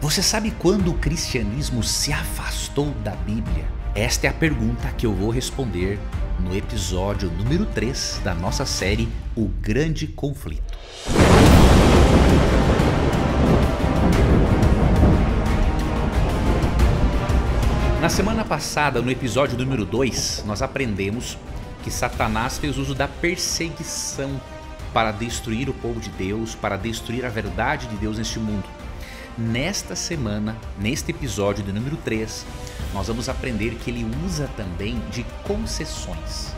Você sabe quando o cristianismo se afastou da Bíblia? Esta é a pergunta que eu vou responder no episódio número 3 da nossa série O Grande Conflito. Na semana passada, no episódio número 2, nós aprendemos que Satanás fez uso da perseguição para destruir o povo de Deus, para destruir a verdade de Deus neste mundo. Nesta semana, neste episódio do número 3, nós vamos aprender que ele usa também de concessões.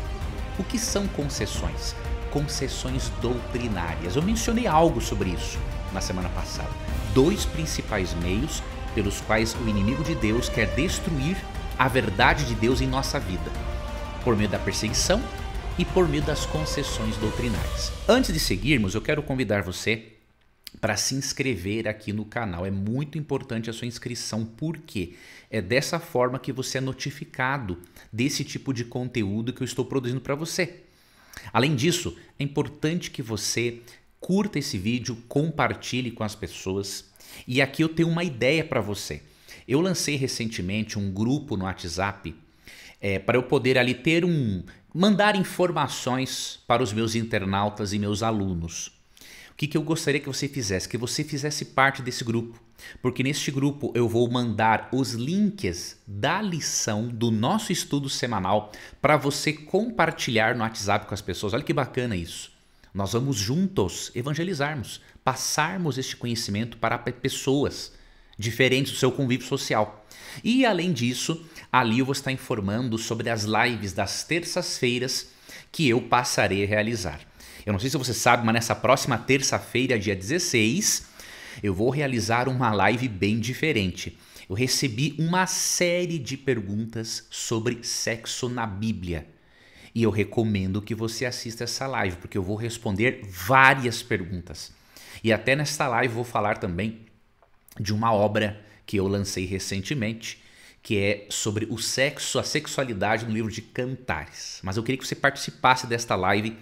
O que são concessões? Concessões doutrinárias. Eu mencionei algo sobre isso na semana passada. Dois principais meios pelos quais o inimigo de Deus quer destruir a verdade de Deus em nossa vida: por meio da perseguição e por meio das concessões doutrinárias. Antes de seguirmos, eu quero convidar você para se inscrever aqui no canal. É muito importante a sua inscrição, porque é dessa forma que você é notificado desse tipo de conteúdo que eu estou produzindo para você. Além disso, é importante que você curta esse vídeo, compartilhe com as pessoas. E aqui eu tenho uma ideia para você. Eu lancei recentemente um grupo no WhatsApp é, para eu poder ali ter um mandar informações para os meus internautas e meus alunos. O que, que eu gostaria que você fizesse? Que você fizesse parte desse grupo. Porque neste grupo eu vou mandar os links da lição do nosso estudo semanal para você compartilhar no WhatsApp com as pessoas. Olha que bacana isso. Nós vamos juntos evangelizarmos, passarmos este conhecimento para pessoas diferentes do seu convívio social. E além disso, ali eu vou estar informando sobre as lives das terças-feiras que eu passarei a realizar. Eu não sei se você sabe, mas nessa próxima terça-feira, dia 16, eu vou realizar uma live bem diferente. Eu recebi uma série de perguntas sobre sexo na Bíblia. E eu recomendo que você assista essa live, porque eu vou responder várias perguntas. E até nesta live vou falar também de uma obra que eu lancei recentemente, que é sobre o sexo, a sexualidade no livro de Cantares. Mas eu queria que você participasse desta live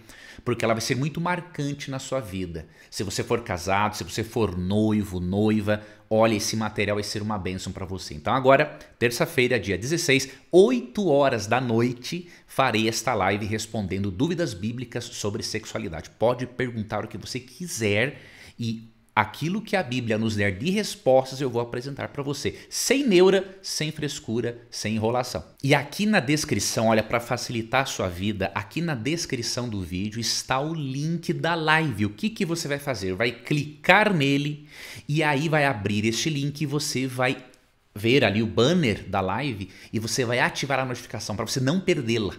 porque ela vai ser muito marcante na sua vida. Se você for casado, se você for noivo, noiva, olha, esse material vai ser uma bênção para você. Então agora, terça-feira, dia 16, 8 horas da noite, farei esta live respondendo dúvidas bíblicas sobre sexualidade. Pode perguntar o que você quiser e Aquilo que a Bíblia nos der de respostas, eu vou apresentar para você, sem neura, sem frescura, sem enrolação. E aqui na descrição, olha, para facilitar a sua vida, aqui na descrição do vídeo está o link da live. O que, que você vai fazer? Vai clicar nele e aí vai abrir este link e você vai ver ali o banner da live e você vai ativar a notificação para você não perdê-la,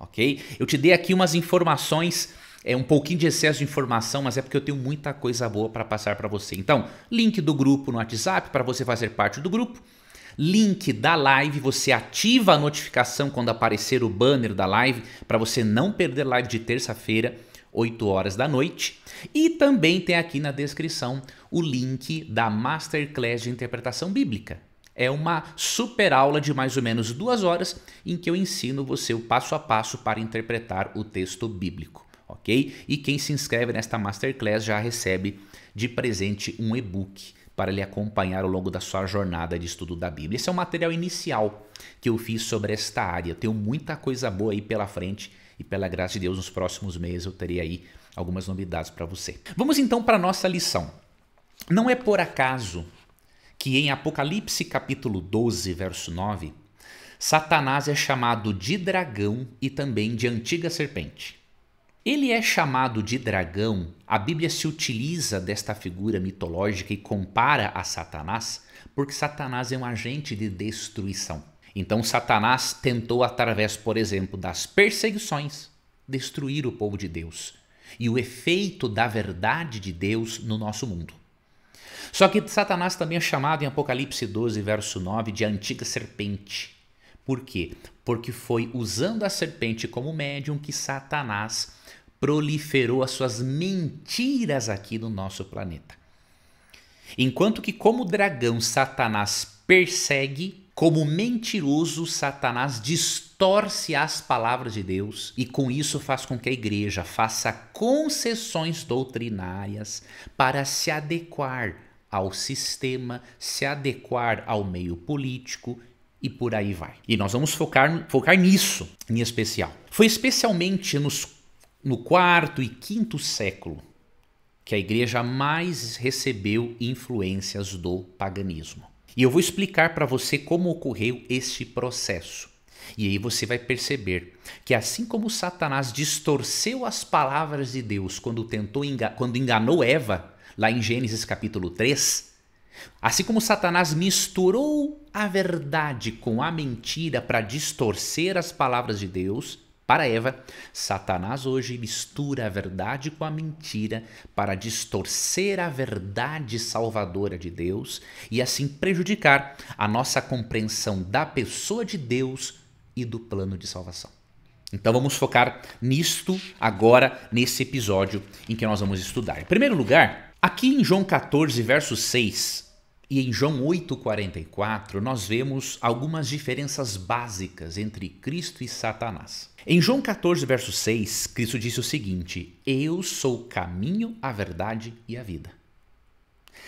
ok? Eu te dei aqui umas informações é um pouquinho de excesso de informação, mas é porque eu tenho muita coisa boa para passar para você. Então, link do grupo no WhatsApp para você fazer parte do grupo. Link da live, você ativa a notificação quando aparecer o banner da live para você não perder live de terça-feira, 8 horas da noite. E também tem aqui na descrição o link da Masterclass de Interpretação Bíblica. É uma super aula de mais ou menos duas horas em que eu ensino você o passo a passo para interpretar o texto bíblico ok? E quem se inscreve nesta masterclass já recebe de presente um e-book para lhe acompanhar ao longo da sua jornada de estudo da Bíblia. Esse é o material inicial que eu fiz sobre esta área. Eu tenho muita coisa boa aí pela frente e pela graça de Deus nos próximos meses eu terei aí algumas novidades para você. Vamos então para a nossa lição. Não é por acaso que em Apocalipse capítulo 12, verso 9, Satanás é chamado de dragão e também de antiga serpente. Ele é chamado de dragão, a Bíblia se utiliza desta figura mitológica e compara a Satanás, porque Satanás é um agente de destruição. Então, Satanás tentou, através, por exemplo, das perseguições, destruir o povo de Deus e o efeito da verdade de Deus no nosso mundo. Só que Satanás também é chamado em Apocalipse 12, verso 9, de antiga serpente. Por quê? Porque foi usando a serpente como médium que Satanás proliferou as suas mentiras aqui no nosso planeta. Enquanto que, como dragão, Satanás persegue, como mentiroso, Satanás distorce as palavras de Deus e, com isso, faz com que a igreja faça concessões doutrinárias para se adequar ao sistema, se adequar ao meio político e por aí vai. E nós vamos focar, focar nisso em especial. Foi especialmente nos no quarto e quinto século que a igreja mais recebeu influências do paganismo. E eu vou explicar para você como ocorreu este processo. E aí você vai perceber que assim como Satanás distorceu as palavras de Deus quando tentou engan quando enganou Eva, lá em Gênesis capítulo 3, assim como Satanás misturou a verdade com a mentira para distorcer as palavras de Deus, para Eva, Satanás hoje mistura a verdade com a mentira para distorcer a verdade salvadora de Deus e assim prejudicar a nossa compreensão da pessoa de Deus e do plano de salvação. Então vamos focar nisto agora, nesse episódio em que nós vamos estudar. Em primeiro lugar, aqui em João 14, verso 6, e em João 8,44, nós vemos algumas diferenças básicas entre Cristo e Satanás. Em João 14, verso 6, Cristo disse o seguinte: Eu sou o caminho, a verdade e a vida.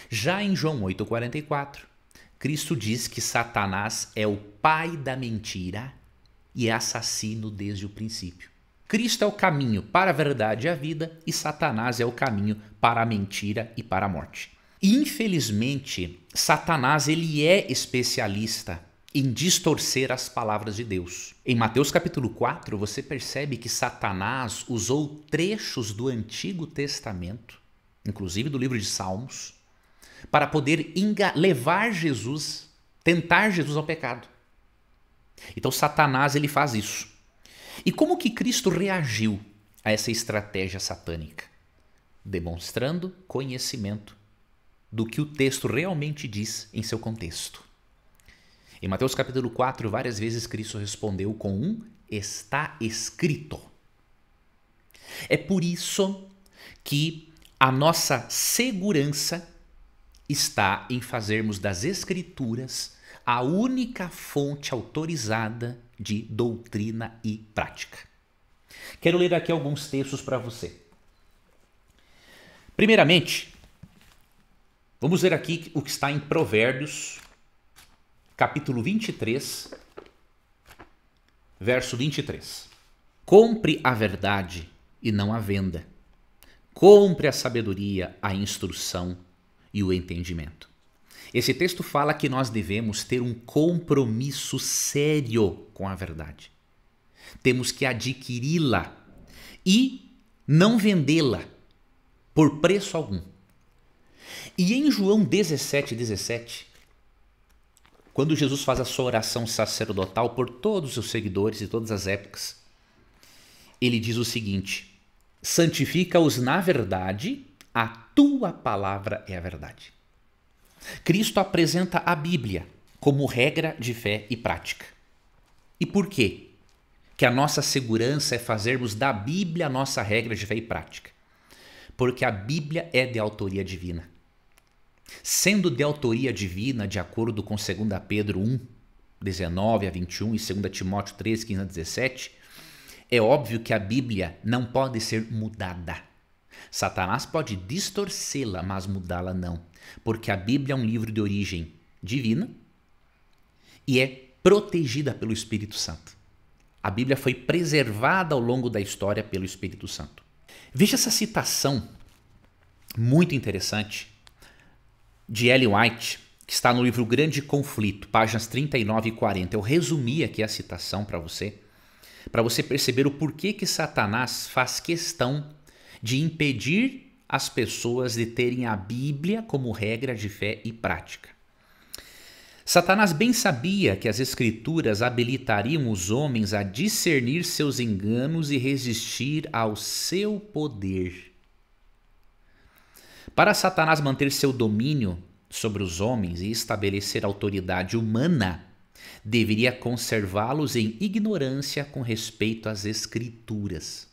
Já em João 8,44, Cristo diz que Satanás é o pai da mentira e é assassino desde o princípio. Cristo é o caminho para a verdade e a vida, e Satanás é o caminho para a mentira e para a morte. Infelizmente, Satanás ele é especialista em distorcer as palavras de Deus. Em Mateus capítulo 4, você percebe que Satanás usou trechos do Antigo Testamento, inclusive do livro de Salmos, para poder levar Jesus, tentar Jesus ao pecado. Então Satanás ele faz isso. E como que Cristo reagiu a essa estratégia satânica? Demonstrando conhecimento do que o texto realmente diz em seu contexto. Em Mateus capítulo 4, várias vezes Cristo respondeu com um está escrito. É por isso que a nossa segurança está em fazermos das Escrituras a única fonte autorizada de doutrina e prática. Quero ler aqui alguns textos para você. Primeiramente, Vamos ver aqui o que está em Provérbios, capítulo 23, verso 23. Compre a verdade e não a venda. Compre a sabedoria, a instrução e o entendimento. Esse texto fala que nós devemos ter um compromisso sério com a verdade. Temos que adquiri-la e não vendê-la por preço algum. E em João 17, 17, quando Jesus faz a sua oração sacerdotal por todos os seguidores de todas as épocas, ele diz o seguinte: santifica-os na verdade, a tua palavra é a verdade. Cristo apresenta a Bíblia como regra de fé e prática. E por quê? Que a nossa segurança é fazermos da Bíblia a nossa regra de fé e prática. Porque a Bíblia é de autoria divina. Sendo de autoria divina, de acordo com 2 Pedro 1, 19 a 21 e 2 Timóteo 3, 15 a 17, é óbvio que a Bíblia não pode ser mudada. Satanás pode distorcê-la, mas mudá-la não, porque a Bíblia é um livro de origem divina e é protegida pelo Espírito Santo. A Bíblia foi preservada ao longo da história pelo Espírito Santo. Veja essa citação muito interessante de Ellen White, que está no livro Grande Conflito, páginas 39 e 40. Eu resumi aqui a citação para você, para você perceber o porquê que Satanás faz questão de impedir as pessoas de terem a Bíblia como regra de fé e prática. Satanás bem sabia que as Escrituras habilitariam os homens a discernir seus enganos e resistir ao seu poder. Para Satanás manter seu domínio sobre os homens e estabelecer autoridade humana, deveria conservá-los em ignorância com respeito às Escrituras.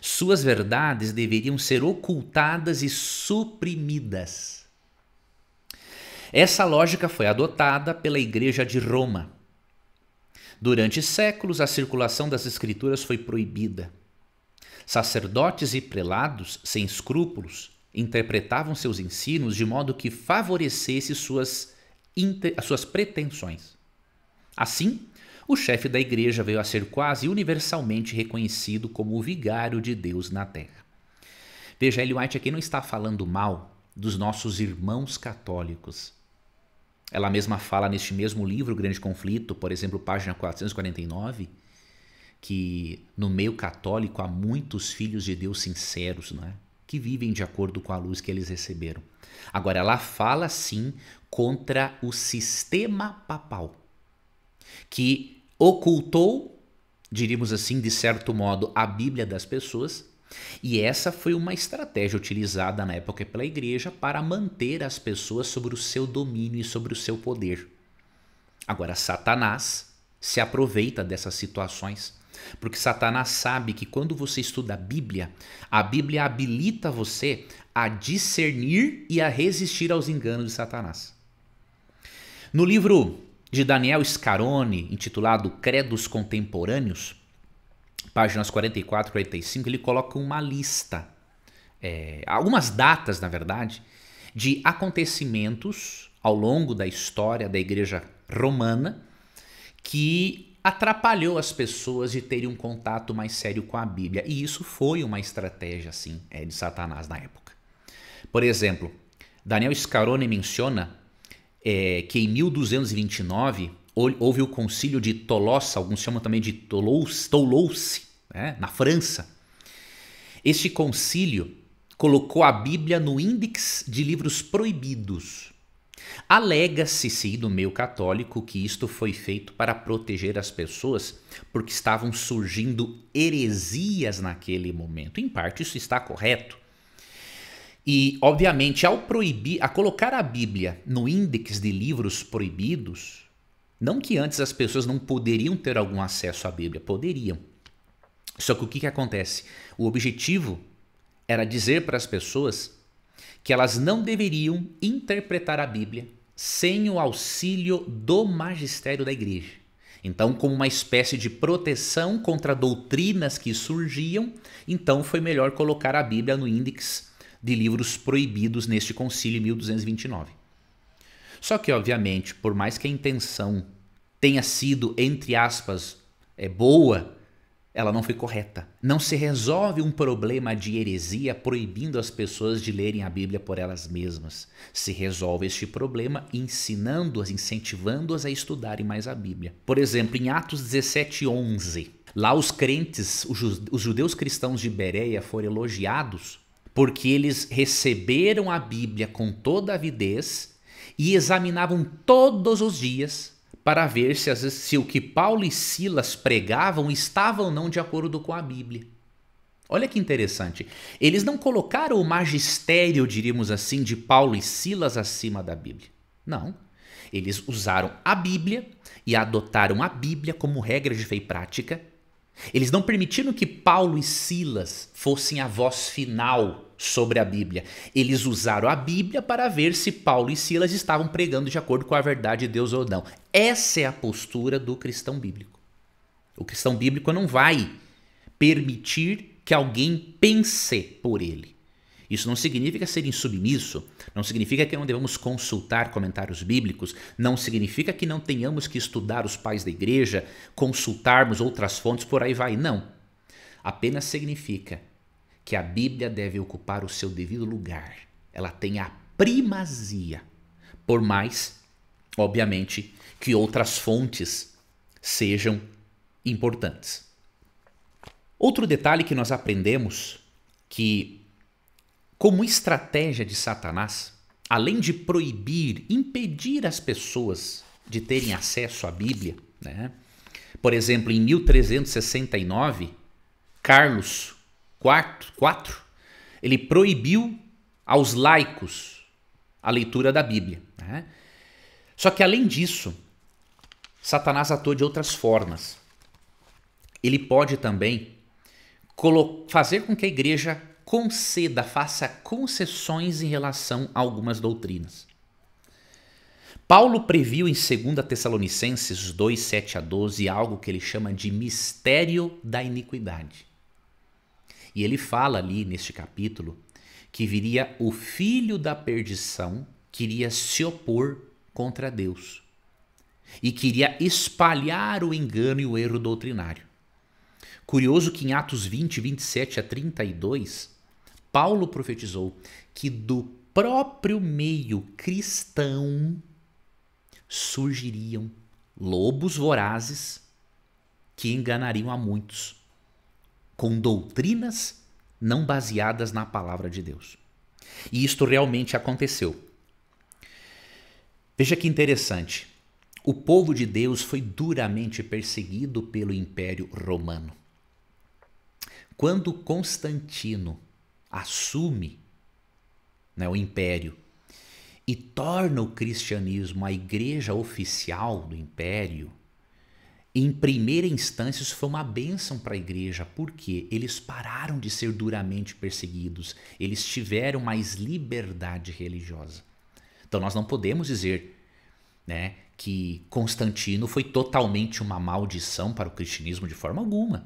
Suas verdades deveriam ser ocultadas e suprimidas. Essa lógica foi adotada pela Igreja de Roma. Durante séculos, a circulação das Escrituras foi proibida. Sacerdotes e prelados, sem escrúpulos, interpretavam seus ensinos de modo que favorecesse suas, suas pretensões. Assim, o chefe da igreja veio a ser quase universalmente reconhecido como o vigário de Deus na terra. Veja, Ellie White aqui não está falando mal dos nossos irmãos católicos. Ela mesma fala neste mesmo livro, Grande Conflito, por exemplo, página 449, que no meio católico há muitos filhos de Deus sinceros, não é? que vivem de acordo com a luz que eles receberam. Agora, ela fala sim contra o sistema papal, que ocultou, diríamos assim, de certo modo, a Bíblia das pessoas, e essa foi uma estratégia utilizada na época pela igreja para manter as pessoas sobre o seu domínio e sobre o seu poder. Agora, Satanás se aproveita dessas situações porque Satanás sabe que quando você estuda a Bíblia, a Bíblia habilita você a discernir e a resistir aos enganos de Satanás. No livro de Daniel Scaroni, intitulado Credos Contemporâneos, páginas 44 e 45, ele coloca uma lista, é, algumas datas, na verdade, de acontecimentos ao longo da história da Igreja Romana que atrapalhou as pessoas de terem um contato mais sério com a Bíblia. E isso foi uma estratégia, é de Satanás na época. Por exemplo, Daniel Scarone menciona é, que em 1229 houve o concílio de Tolosa, alguns chamam também de Toulouse, Toulouse né, na França. Este concílio colocou a Bíblia no índice de livros proibidos. Alega-se, sim, meio católico, que isto foi feito para proteger as pessoas, porque estavam surgindo heresias naquele momento. Em parte, isso está correto. E, obviamente, ao proibir, a colocar a Bíblia no índice de livros proibidos, não que antes as pessoas não poderiam ter algum acesso à Bíblia, poderiam. Só que o que, que acontece? O objetivo era dizer para as pessoas que elas não deveriam interpretar a Bíblia sem o auxílio do magistério da igreja. Então, como uma espécie de proteção contra doutrinas que surgiam, então foi melhor colocar a Bíblia no índice de livros proibidos neste concílio em 1229. Só que, obviamente, por mais que a intenção tenha sido, entre aspas, é boa, ela não foi correta. Não se resolve um problema de heresia proibindo as pessoas de lerem a Bíblia por elas mesmas. Se resolve este problema ensinando-as, incentivando-as a estudarem mais a Bíblia. Por exemplo, em Atos 17:11, lá os crentes, os judeus cristãos de Bereia foram elogiados porque eles receberam a Bíblia com toda avidez e examinavam todos os dias para ver se, se o que Paulo e Silas pregavam estava ou não de acordo com a Bíblia. Olha que interessante. Eles não colocaram o magistério, diríamos assim, de Paulo e Silas acima da Bíblia. Não. Eles usaram a Bíblia e adotaram a Bíblia como regra de fé e prática eles não permitiram que Paulo e Silas fossem a voz final sobre a Bíblia. Eles usaram a Bíblia para ver se Paulo e Silas estavam pregando de acordo com a verdade de Deus ou não. Essa é a postura do cristão bíblico. O cristão bíblico não vai permitir que alguém pense por ele. Isso não significa ser insubmisso, não significa que não devamos consultar comentários bíblicos, não significa que não tenhamos que estudar os pais da igreja, consultarmos outras fontes, por aí vai, não. Apenas significa que a Bíblia deve ocupar o seu devido lugar. Ela tem a primazia, por mais, obviamente, que outras fontes sejam importantes. Outro detalhe que nós aprendemos que como estratégia de Satanás, além de proibir, impedir as pessoas de terem acesso à Bíblia, né? por exemplo, em 1369, Carlos IV, ele proibiu aos laicos a leitura da Bíblia. Né? Só que além disso, Satanás atua de outras formas. Ele pode também fazer com que a igreja conceda, faça concessões em relação a algumas doutrinas. Paulo previu em 2 Tessalonicenses 2, 7 a 12 algo que ele chama de mistério da iniquidade. E ele fala ali neste capítulo que viria o filho da perdição que iria se opor contra Deus e queria espalhar o engano e o erro doutrinário. Curioso que em Atos 20, 27 a 32, Paulo profetizou que do próprio meio cristão surgiriam lobos vorazes que enganariam a muitos com doutrinas não baseadas na palavra de Deus. E isto realmente aconteceu. Veja que interessante. O povo de Deus foi duramente perseguido pelo Império Romano. Quando Constantino assume né, o império e torna o cristianismo a igreja oficial do império, em primeira instância isso foi uma bênção para a igreja, porque eles pararam de ser duramente perseguidos, eles tiveram mais liberdade religiosa. Então nós não podemos dizer né, que Constantino foi totalmente uma maldição para o cristianismo de forma alguma.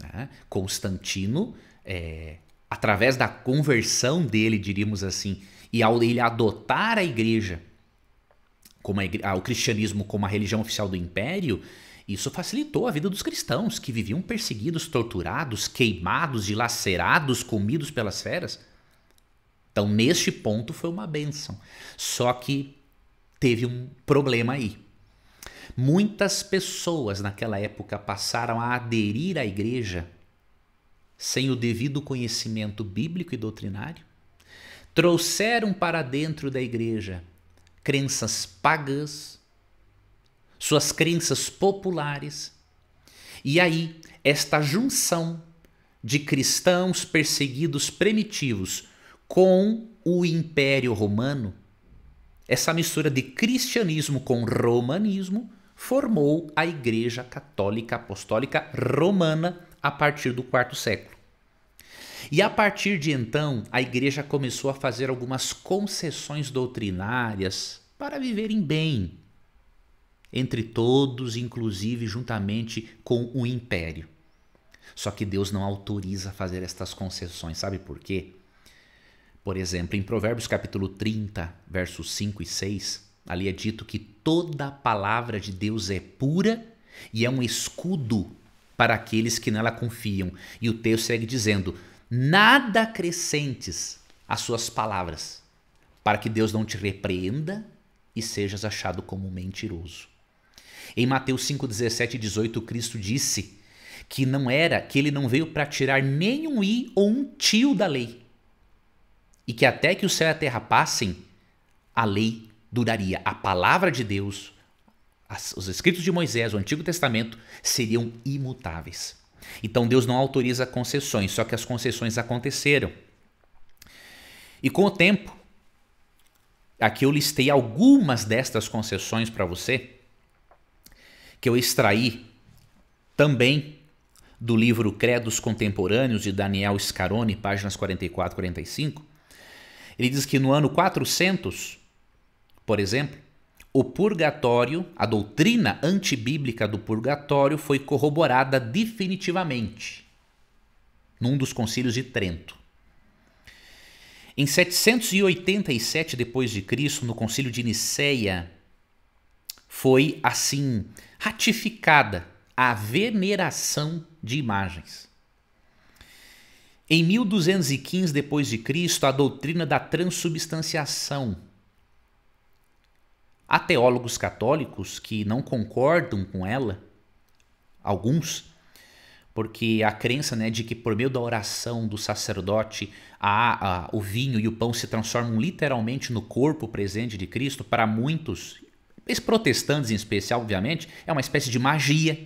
Né? Constantino é, através da conversão dele, diríamos assim, e ao ele adotar a igreja, como a o cristianismo como a religião oficial do império, isso facilitou a vida dos cristãos que viviam perseguidos, torturados, queimados, dilacerados, comidos pelas feras. Então, neste ponto foi uma bênção. Só que teve um problema aí. Muitas pessoas naquela época passaram a aderir à igreja sem o devido conhecimento bíblico e doutrinário, trouxeram para dentro da igreja crenças pagãs, suas crenças populares, e aí esta junção de cristãos perseguidos primitivos com o Império Romano, essa mistura de cristianismo com romanismo formou a Igreja Católica Apostólica Romana a partir do quarto século. E a partir de então, a igreja começou a fazer algumas concessões doutrinárias para viverem bem entre todos, inclusive juntamente com o império. Só que Deus não autoriza fazer estas concessões, sabe por quê? Por exemplo, em Provérbios capítulo 30, versos 5 e 6, ali é dito que toda a palavra de Deus é pura e é um escudo para aqueles que nela confiam. E o texto segue dizendo: nada acrescentes às suas palavras, para que Deus não te repreenda e sejas achado como mentiroso. Em Mateus 5, 17 e 18, Cristo disse que não era, que ele não veio para tirar nem um i ou um tio da lei, e que até que o céu e a terra passem, a lei duraria, a palavra de Deus as, os escritos de Moisés, o Antigo Testamento, seriam imutáveis. Então Deus não autoriza concessões, só que as concessões aconteceram. E com o tempo, aqui eu listei algumas destas concessões para você, que eu extraí também do livro Credos Contemporâneos de Daniel Scaroni, páginas 44 e 45. Ele diz que no ano 400, por exemplo, o purgatório, a doutrina antibíblica do purgatório foi corroborada definitivamente num dos concílios de Trento. Em 787 depois de Cristo, no concílio de Niceia, foi assim ratificada a veneração de imagens. Em 1215 depois de Cristo, a doutrina da transubstanciação Há teólogos católicos que não concordam com ela, alguns, porque a crença né, de que por meio da oração do sacerdote a, a, o vinho e o pão se transformam literalmente no corpo presente de Cristo, para muitos, esses protestantes em especial, obviamente, é uma espécie de magia.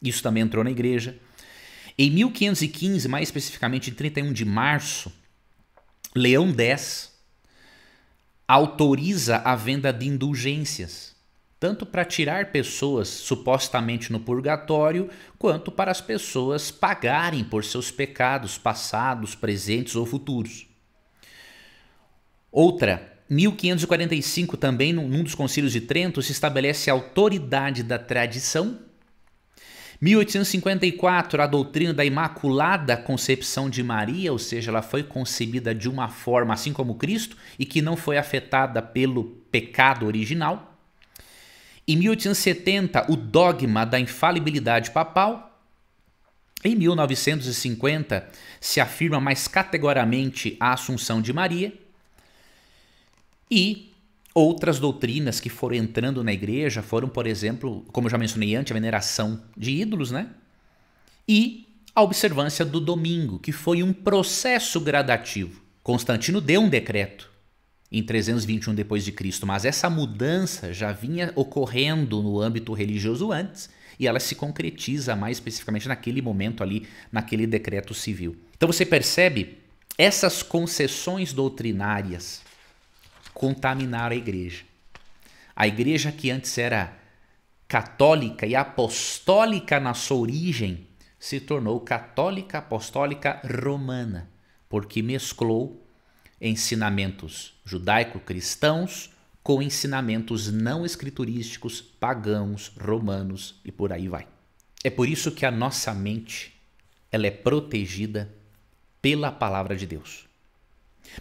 Isso também entrou na igreja. Em 1515, mais especificamente em 31 de março, Leão X, autoriza a venda de indulgências, tanto para tirar pessoas supostamente no purgatório, quanto para as pessoas pagarem por seus pecados passados, presentes ou futuros. Outra, 1545, também num dos concílios de Trento, se estabelece a autoridade da tradição 1854, a doutrina da Imaculada Concepção de Maria, ou seja, ela foi concebida de uma forma assim como Cristo e que não foi afetada pelo pecado original. Em 1870, o dogma da infalibilidade papal. Em 1950, se afirma mais categoricamente a Assunção de Maria. E Outras doutrinas que foram entrando na igreja foram, por exemplo, como eu já mencionei antes, a veneração de ídolos, né? E a observância do domingo, que foi um processo gradativo. Constantino deu um decreto em 321 depois de Cristo, mas essa mudança já vinha ocorrendo no âmbito religioso antes e ela se concretiza mais especificamente naquele momento ali, naquele decreto civil. Então você percebe essas concessões doutrinárias contaminaram a igreja. A igreja que antes era católica e apostólica na sua origem se tornou católica apostólica romana, porque mesclou ensinamentos judaico-cristãos com ensinamentos não escriturísticos, pagãos, romanos e por aí vai. É por isso que a nossa mente ela é protegida pela palavra de Deus.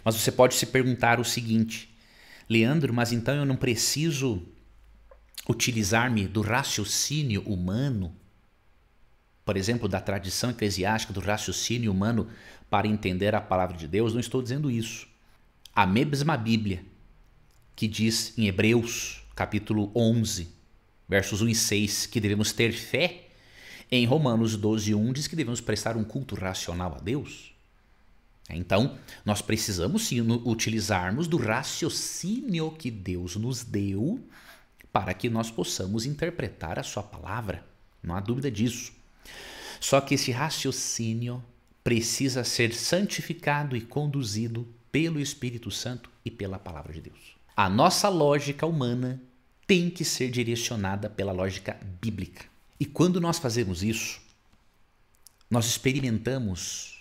Mas você pode se perguntar o seguinte: Leandro, mas então eu não preciso utilizar-me do raciocínio humano, por exemplo, da tradição eclesiástica, do raciocínio humano para entender a palavra de Deus, não estou dizendo isso. A mesma Bíblia que diz em Hebreus, capítulo 11, versos 1 e 6, que devemos ter fé, em Romanos 12, 1 diz que devemos prestar um culto racional a Deus. Então, nós precisamos sim utilizarmos do raciocínio que Deus nos deu para que nós possamos interpretar a Sua palavra. Não há dúvida disso. Só que esse raciocínio precisa ser santificado e conduzido pelo Espírito Santo e pela palavra de Deus. A nossa lógica humana tem que ser direcionada pela lógica bíblica. E quando nós fazemos isso, nós experimentamos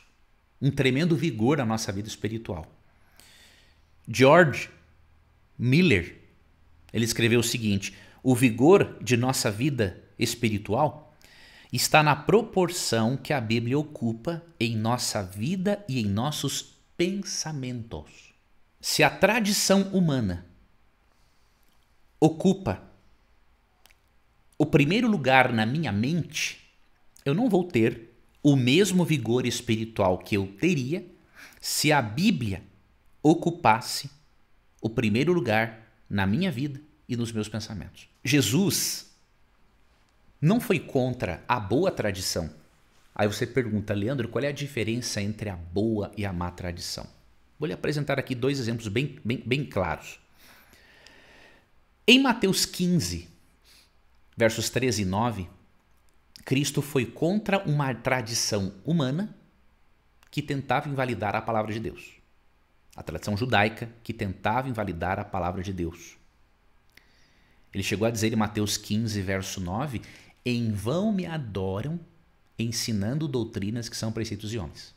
um tremendo vigor à nossa vida espiritual. George Miller, ele escreveu o seguinte: o vigor de nossa vida espiritual está na proporção que a Bíblia ocupa em nossa vida e em nossos pensamentos. Se a tradição humana ocupa o primeiro lugar na minha mente, eu não vou ter o mesmo vigor espiritual que eu teria se a Bíblia ocupasse o primeiro lugar na minha vida e nos meus pensamentos. Jesus não foi contra a boa tradição. Aí você pergunta, Leandro, qual é a diferença entre a boa e a má tradição? Vou lhe apresentar aqui dois exemplos bem, bem, bem claros. Em Mateus 15, versos 13 e 9, Cristo foi contra uma tradição humana que tentava invalidar a palavra de Deus. A tradição judaica que tentava invalidar a palavra de Deus. Ele chegou a dizer em Mateus 15, verso 9: Em vão me adoram, ensinando doutrinas que são preceitos de homens.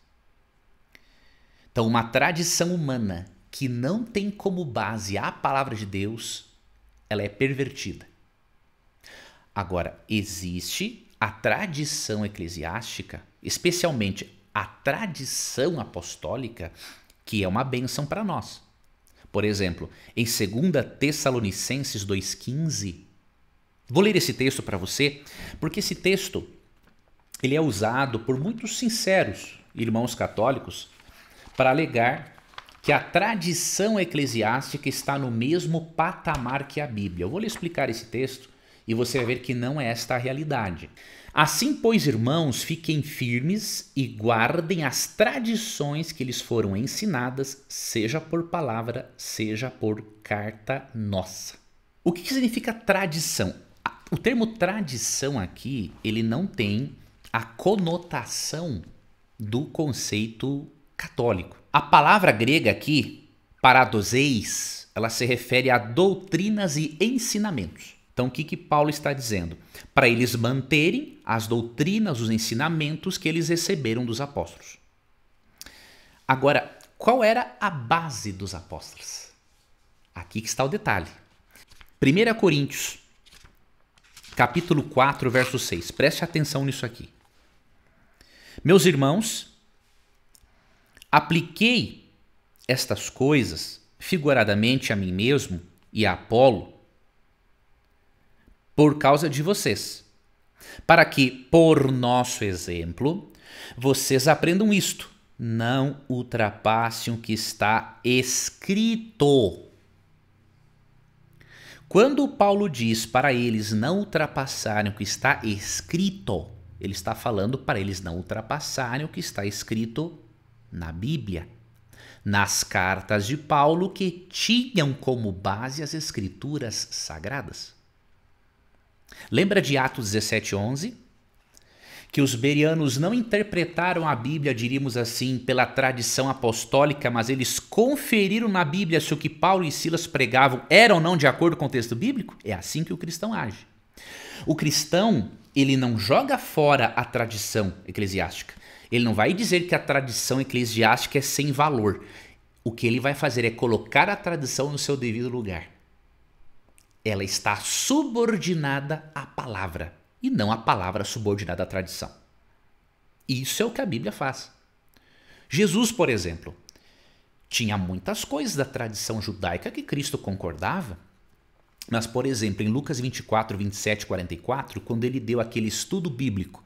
Então, uma tradição humana que não tem como base a palavra de Deus, ela é pervertida. Agora, existe a tradição eclesiástica, especialmente a tradição apostólica, que é uma bênção para nós. Por exemplo, em 2 Tessalonicenses 2,15, vou ler esse texto para você, porque esse texto ele é usado por muitos sinceros irmãos católicos para alegar que a tradição eclesiástica está no mesmo patamar que a Bíblia. Eu vou lhe explicar esse texto e você vai ver que não é esta a realidade. Assim, pois, irmãos, fiquem firmes e guardem as tradições que lhes foram ensinadas, seja por palavra, seja por carta nossa. O que significa tradição? O termo tradição aqui, ele não tem a conotação do conceito católico. A palavra grega aqui, paradoseis, ela se refere a doutrinas e ensinamentos. Então, o que, que Paulo está dizendo? Para eles manterem as doutrinas, os ensinamentos que eles receberam dos apóstolos. Agora, qual era a base dos apóstolos? Aqui que está o detalhe. 1 Coríntios, capítulo 4, verso 6. Preste atenção nisso aqui. Meus irmãos, apliquei estas coisas figuradamente a mim mesmo e a Apolo por causa de vocês, para que, por nosso exemplo, vocês aprendam isto: não ultrapassem o que está escrito. Quando Paulo diz para eles não ultrapassarem o que está escrito, ele está falando para eles não ultrapassarem o que está escrito na Bíblia, nas cartas de Paulo que tinham como base as escrituras sagradas. Lembra de Atos 17:11? Que os berianos não interpretaram a Bíblia, diríamos assim, pela tradição apostólica, mas eles conferiram na Bíblia se o que Paulo e Silas pregavam era ou não de acordo com o texto bíblico? É assim que o cristão age. O cristão, ele não joga fora a tradição eclesiástica. Ele não vai dizer que a tradição eclesiástica é sem valor. O que ele vai fazer é colocar a tradição no seu devido lugar ela está subordinada à palavra e não a palavra subordinada à tradição. Isso é o que a Bíblia faz. Jesus, por exemplo, tinha muitas coisas da tradição judaica que Cristo concordava, mas, por exemplo, em Lucas 24, 27, 44, quando ele deu aquele estudo bíblico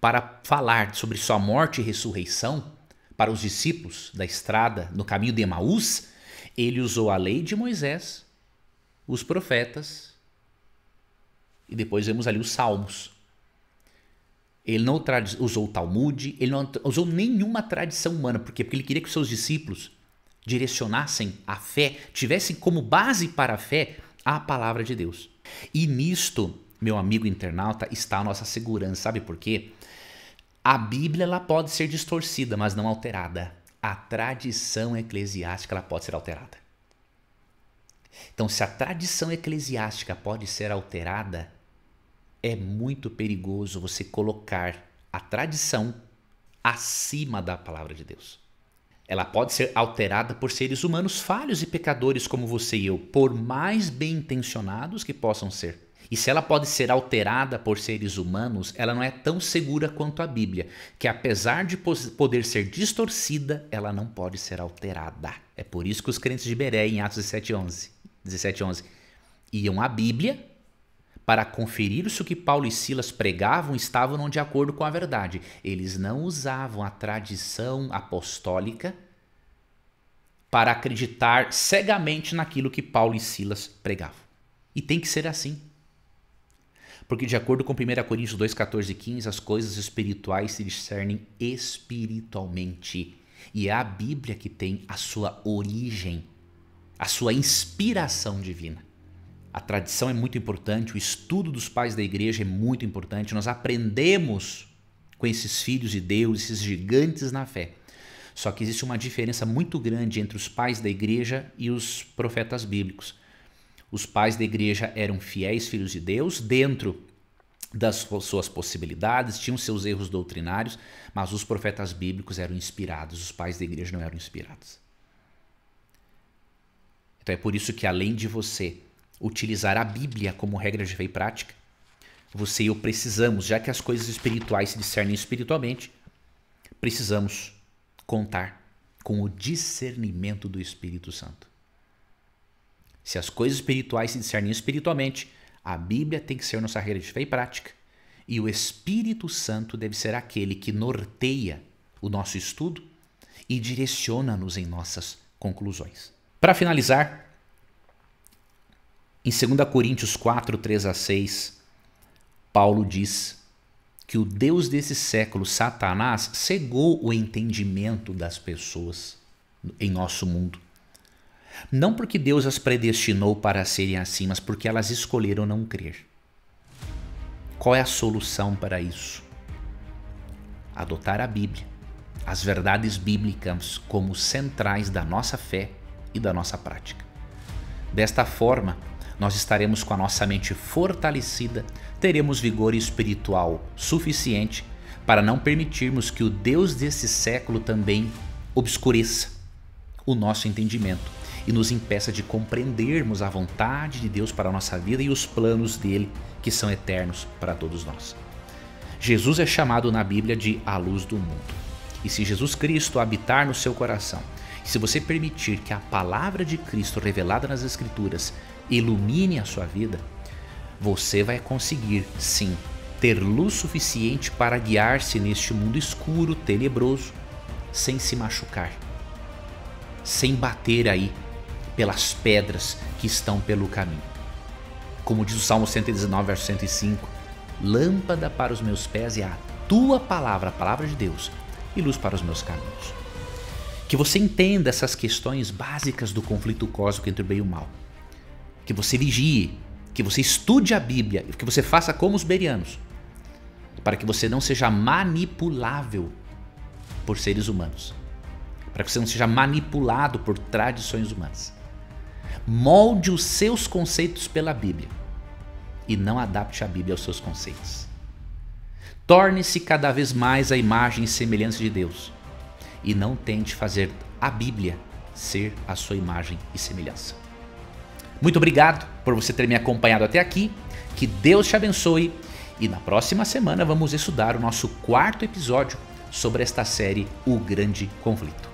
para falar sobre sua morte e ressurreição para os discípulos da estrada no caminho de Emaús, ele usou a lei de Moisés os profetas e depois vemos ali os salmos. Ele não usou o Talmud, ele não usou nenhuma tradição humana, por quê? Porque ele queria que os seus discípulos direcionassem a fé, tivessem como base para a fé a palavra de Deus. E nisto, meu amigo internauta, está a nossa segurança, sabe por quê? A Bíblia ela pode ser distorcida, mas não alterada. A tradição eclesiástica ela pode ser alterada. Então, se a tradição eclesiástica pode ser alterada, é muito perigoso você colocar a tradição acima da palavra de Deus. Ela pode ser alterada por seres humanos falhos e pecadores como você e eu, por mais bem intencionados que possam ser. E se ela pode ser alterada por seres humanos, ela não é tão segura quanto a Bíblia, que apesar de poder ser distorcida, ela não pode ser alterada. É por isso que os crentes de Beré, em Atos 17, 11, 17, 11 iam à Bíblia para conferir se o que Paulo e Silas pregavam estavam de acordo com a verdade. Eles não usavam a tradição apostólica para acreditar cegamente naquilo que Paulo e Silas pregavam. E tem que ser assim. Porque, de acordo com 1 Coríntios 2, 14 e 15, as coisas espirituais se discernem espiritualmente. E é a Bíblia que tem a sua origem, a sua inspiração divina. A tradição é muito importante, o estudo dos pais da igreja é muito importante, nós aprendemos com esses filhos de Deus, esses gigantes na fé. Só que existe uma diferença muito grande entre os pais da igreja e os profetas bíblicos. Os pais da igreja eram fiéis filhos de Deus dentro das suas possibilidades, tinham seus erros doutrinários, mas os profetas bíblicos eram inspirados, os pais da igreja não eram inspirados. Então é por isso que, além de você utilizar a Bíblia como regra de fé e prática, você e eu precisamos, já que as coisas espirituais se discernem espiritualmente, precisamos contar com o discernimento do Espírito Santo. Se as coisas espirituais se discernem espiritualmente, a Bíblia tem que ser nossa regra de fé e prática. E o Espírito Santo deve ser aquele que norteia o nosso estudo e direciona-nos em nossas conclusões. Para finalizar, em 2 Coríntios 4, 3 a 6, Paulo diz que o Deus desse século, Satanás, cegou o entendimento das pessoas em nosso mundo não porque Deus as predestinou para serem assim, mas porque elas escolheram não crer. Qual é a solução para isso? Adotar a Bíblia, as verdades bíblicas como centrais da nossa fé e da nossa prática. Desta forma, nós estaremos com a nossa mente fortalecida, teremos vigor espiritual suficiente para não permitirmos que o Deus desse século também obscureça o nosso entendimento e nos impeça de compreendermos a vontade de Deus para a nossa vida e os planos dele que são eternos para todos nós. Jesus é chamado na Bíblia de a luz do mundo. E se Jesus Cristo habitar no seu coração, se você permitir que a palavra de Cristo revelada nas Escrituras ilumine a sua vida, você vai conseguir, sim, ter luz suficiente para guiar-se neste mundo escuro, tenebroso, sem se machucar, sem bater aí pelas pedras que estão pelo caminho. Como diz o Salmo 119, verso 105, lâmpada para os meus pés é a tua palavra, a palavra de Deus, e luz para os meus caminhos. Que você entenda essas questões básicas do conflito cósmico entre o bem e o mal. Que você vigie, que você estude a Bíblia, que você faça como os berianos, para que você não seja manipulável por seres humanos, para que você não seja manipulado por tradições humanas. Molde os seus conceitos pela Bíblia e não adapte a Bíblia aos seus conceitos. Torne-se cada vez mais a imagem e semelhança de Deus e não tente fazer a Bíblia ser a sua imagem e semelhança. Muito obrigado por você ter me acompanhado até aqui. Que Deus te abençoe e na próxima semana vamos estudar o nosso quarto episódio sobre esta série O Grande Conflito.